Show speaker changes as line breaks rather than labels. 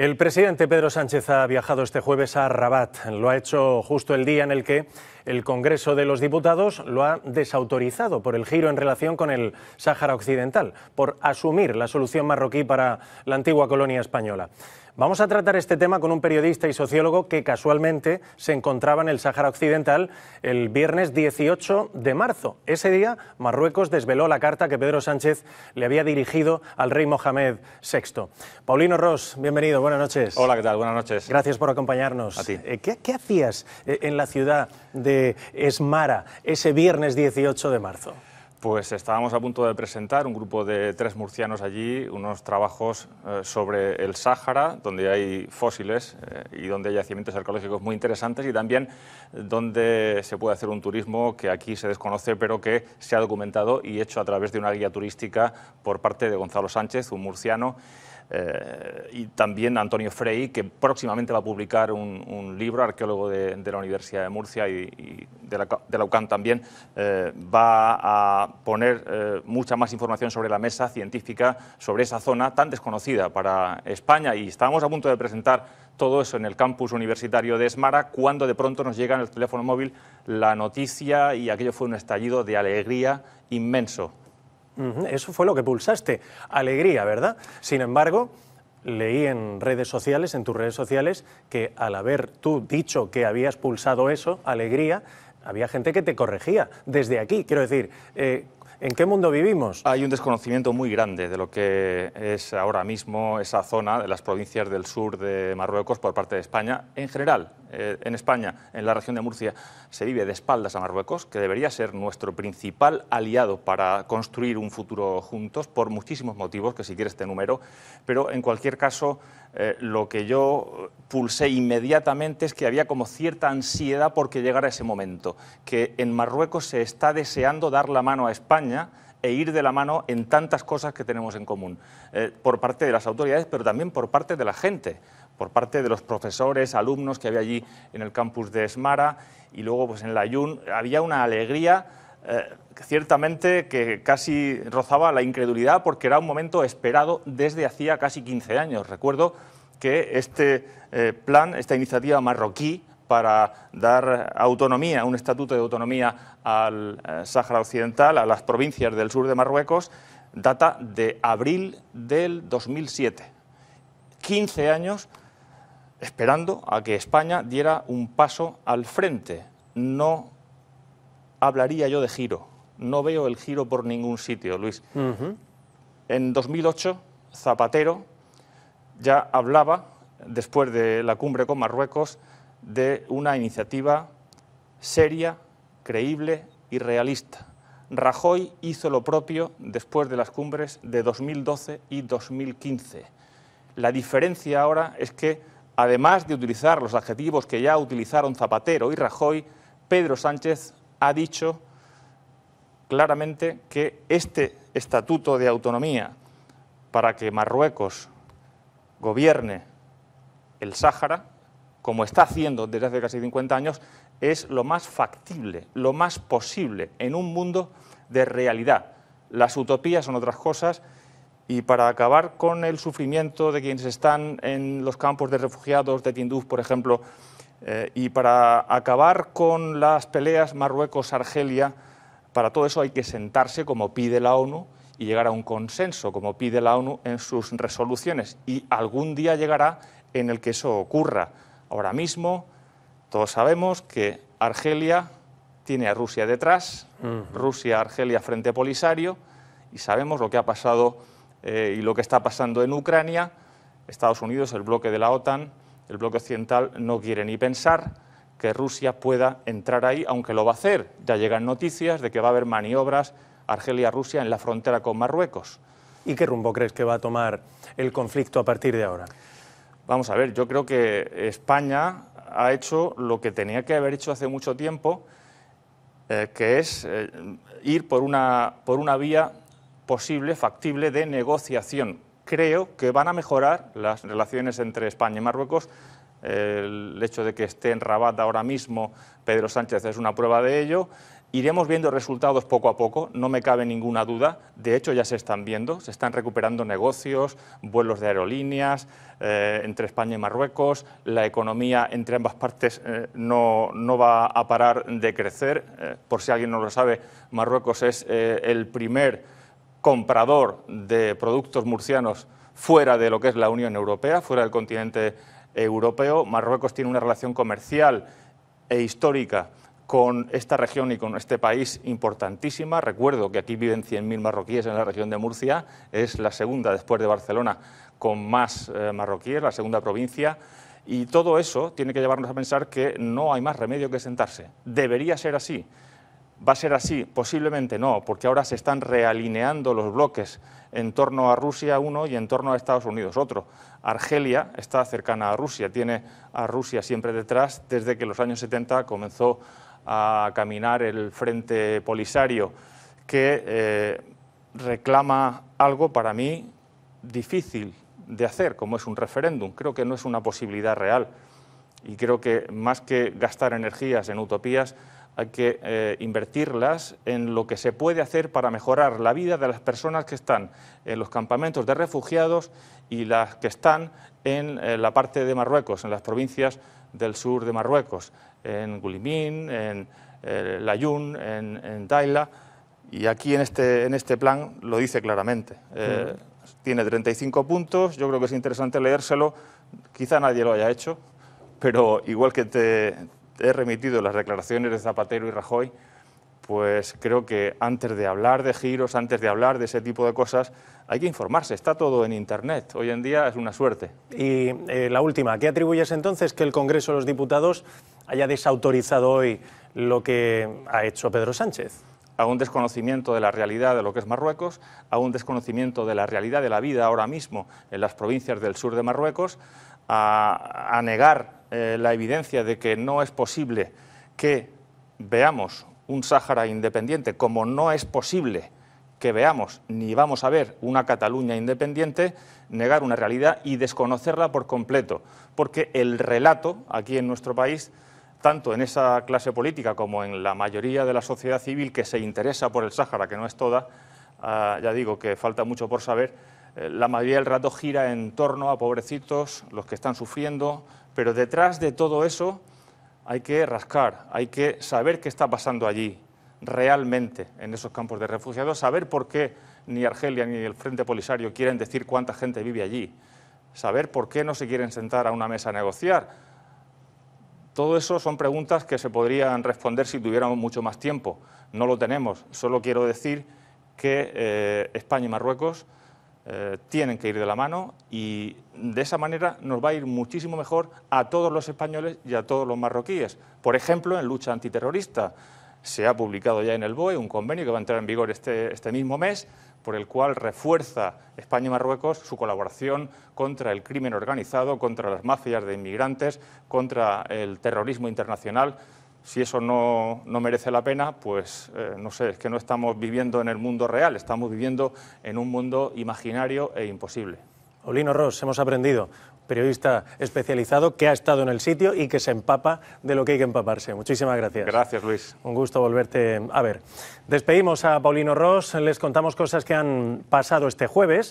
El presidente Pedro Sánchez ha viajado este jueves a Rabat. Lo ha hecho justo el día en el que el Congreso de los Diputados lo ha desautorizado por el giro en relación con el Sáhara Occidental, por asumir la solución marroquí para la antigua colonia española. Vamos a tratar este tema con un periodista y sociólogo que casualmente se encontraba en el Sáhara Occidental el viernes 18 de marzo. Ese día, Marruecos desveló la carta que Pedro Sánchez le había dirigido al rey Mohamed VI. Paulino Ross, bienvenido, buenas noches. Hola, ¿qué tal? Buenas noches. Gracias por acompañarnos. A ti. Eh, ¿Qué, qué hacías eh, en la ciudad de Esmara ese viernes 18 de marzo? Pues estábamos a punto
de presentar un grupo de tres murcianos allí, unos trabajos eh, sobre el Sáhara, donde hay fósiles eh, y donde hay yacimientos arqueológicos muy interesantes y también donde se puede hacer un turismo que aquí se desconoce, pero que se ha documentado y hecho a través de una guía turística por parte de Gonzalo Sánchez, un murciano. Eh, y también Antonio Frey, que próximamente va a publicar un, libro, arqueólogo de, la Universidad de Murcia y, de, la, de, la, UCAM también, eh, va a poner eh, mucha más información sobre la mesa científica, sobre esa zona tan desconocida para España. Y estábamos a punto de presentar todo eso en el campus universitario de Esmara, cuando de pronto nos llega en el teléfono móvil la noticia y aquello fue un estallido de alegría inmenso.
Eso fue lo que pulsaste. Alegría, ¿verdad? Sin embargo, leí en redes sociales, en tus redes sociales, que al haber tú dicho que habías pulsado eso, alegría, había gente que te corregía desde aquí. Quiero decir, eh, ¿En qué mundo vivimos?
Hay un desconocimiento muy grande de lo que es ahora mismo esa zona de las provincias del sur de Marruecos por parte de España. En general, eh, en España, en la región de Murcia, se vive de espaldas a Marruecos, que debería ser nuestro principal aliado para construir un futuro juntos, por muchísimos motivos, que si quieres te número. Pero en cualquier caso, eh, lo que yo pulsé inmediatamente es que había como cierta ansiedad porque llegara ese momento, que en Marruecos se está deseando dar la mano a España e ir de la mano en tantas cosas que tenemos en común, eh, por parte de las autoridades, pero también por parte de la gente, por parte de los profesores, alumnos que había allí en el campus de Esmara y luego pues, en la Ayun. Había una alegría eh, ciertamente que casi rozaba la incredulidad porque era un momento esperado desde hacía casi 15 años. Recuerdo que este eh, plan, esta iniciativa marroquí, para dar autonomía, un estatuto de autonomía al eh, Sáhara Occidental, a las provincias del sur de Marruecos, data de abril del 2007. 15 años esperando a que España diera un paso al frente. No hablaría yo de giro. No veo el giro por ningún sitio, Luis. En 2008, Zapatero ya hablaba, después de la cumbre con Marruecos, de una iniciativa seria, creíble y realista. Rajoy hizo lo propio después de las cumbres de 2012 y 2015. La diferencia ahora es que, además de utilizar los adjetivos que ya utilizaron Zapatero y Rajoy, Pedro Sánchez ha dicho claramente que este estatuto de autonomía para que Marruecos gobierne el Sáhara como está haciendo desde hace casi 50 años, es lo más factible, lo más posible en un mundo de realidad. Las utopías son otras cosas y para acabar con el sufrimiento de quienes están en los campos de refugiados de Tinduf, por ejemplo, eh, y para acabar con las peleas Marruecos-Argelia, para todo eso hay que sentarse, como pide la ONU, y llegar a un consenso, como pide la ONU en sus resoluciones. Y algún día llegará en el que eso ocurra Ahora mismo todos sabemos que Argelia tiene a Rusia detrás, Rusia, Argelia frente Polisario, y sabemos lo que ha pasado eh, y lo que está pasando en Ucrania. Estados Unidos, el bloque de la OTAN, el bloque occidental no quiere ni pensar que Rusia pueda entrar ahí, aunque lo va a hacer. Ya llegan noticias de que va a haber maniobras Argelia-Rusia en la frontera con Marruecos. ¿Y qué rumbo crees que va a tomar el conflicto a partir de ahora? Vamos a ver, yo creo que España ha hecho lo que tenía que haber hecho hace mucho tiempo, eh, que es eh, ir por una, por una vía posible, factible de negociación. Creo que van a mejorar las relaciones entre España y Marruecos. el hecho de que esté en Rabat ahora mismo Pedro Sánchez es una prueba de ello. Iremos viendo resultados poco a poco, no me cabe ninguna duda. De hecho, ya se están viendo, se están recuperando negocios, vuelos de aerolíneas eh, entre España y Marruecos. La economía entre ambas partes eh, no, va a parar de crecer. Eh, por si alguien no lo sabe, Marruecos es el primer comprador de productos murcianos fuera de lo que es la Unión Europea, fuera del continente europeo. Marruecos tiene una relación comercial e histórica con esta región y con este país importantísima. Recuerdo que aquí viven 100.000 marroquíes en la región de Murcia, es la segunda después de Barcelona con más eh, marroquíes, la segunda provincia. Y todo eso tiene que llevarnos a pensar que no hay más remedio que sentarse. Debería ser así. ¿Va a ser así? Posiblemente no, porque ahora se están realineando los bloques en torno a Rusia uno y en torno a Estados Unidos otro. Argelia está cercana a Rusia, tiene a Rusia siempre detrás desde que en los años 70 comenzó a caminar el frente polisario, que eh, reclama algo para mí difícil de hacer, como es un referéndum. Creo que no es una posibilidad real y creo que más que gastar energías en utopías, hay que eh, invertirlas en lo que se puede hacer para mejorar la vida de las personas que están en los campamentos de refugiados y las que están en eh, la parte de Marruecos, en las provincias del sur de Marruecos, en Gulimín, en eh, en, Daila. Y aquí en este, en este plan lo dice claramente. Eh, mm. Tiene 35 puntos, yo creo que es interesante leérselo, quizá nadie lo haya hecho, pero igual que te, he remitido las declaraciones de Zapatero y Rajoy, pues creo que antes de hablar de giros, antes de hablar de
ese tipo de cosas, hay que informarse. Está todo en Internet. Hoy en día es una suerte. Y eh, la última, ¿qué atribuyes entonces que el Congreso de los Diputados haya desautorizado hoy lo que ha hecho Pedro Sánchez? a un desconocimiento de la realidad de lo que es Marruecos,
a un desconocimiento de la realidad de la vida ahora mismo en las provincias del sur de Marruecos, a negar eh, la evidencia de que no es posible que veamos un Sáhara independiente, como no es posible que veamos ni vamos a ver una Cataluña independiente, negar una realidad y desconocerla por completo, porque el relato aquí en nuestro país, tanto en esa clase política como en la mayoría de la sociedad civil que se interesa por el Sáhara, que no es toda, ah, ya digo que falta mucho por saber, eh, la mayoría del rato gira en torno a pobrecitos, los que están sufriendo, pero detrás de todo eso hay que rascar, hay que saber qué está pasando allí realmente en esos campos de refugiados, saber por qué ni Argelia ni el Frente Polisario quieren decir cuánta gente vive allí, saber por qué no se quieren sentar a una mesa a negociar. Todo eso son preguntas que se podrían responder si tuviéramos mucho más tiempo. No lo tenemos. Solo quiero decir que eh, España y Marruecos eh, tienen que ir de la mano y de esa manera nos va a ir muchísimo mejor a todos los españoles y a todos los marroquíes. Por ejemplo, en lucha antiterrorista se ha publicado ya en el BOE un convenio que va a entrar en vigor este, este mismo mes, por el cual refuerza España y Marruecos su colaboración contra el crimen organizado, contra las mafias de inmigrantes, contra el terrorismo internacional si eso no, merece la pena, pues eh, no sé, es que no estamos viviendo en el mundo real, estamos viviendo
en un mundo imaginario e imposible. Paulino Ross, hemos aprendido, periodista especializado que ha estado en el sitio y que se empapa de lo que hay que empaparse. Muchísimas gracias. Gracias, Luis. Un gusto volverte a ver. Despedimos a Paulino Ross, les contamos cosas que han pasado este jueves.